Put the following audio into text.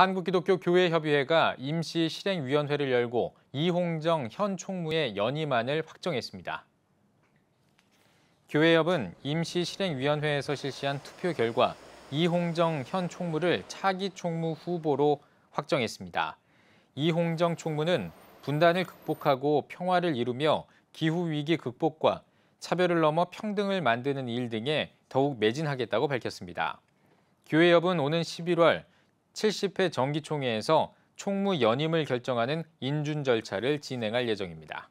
한국기독교교회협의회가 임시 실행위원회를 열고 이홍정 현 총무의 연임안을 확정했습니다. 교회협은 임시 실행위원회에서 실시한 투표 결과 이홍정 현 총무를 차기 총무 후보로 확정했습니다. 이홍정 총무는 분단을 극복하고 평화를 이루며 기후위기 극복과 차별을 넘어 평등을 만드는 일 등에 더욱 매진하겠다고 밝혔습니다. 교회협은 오는 11월 70회 정기총회에서 총무 연임을 결정하는 인준 절차를 진행할 예정입니다.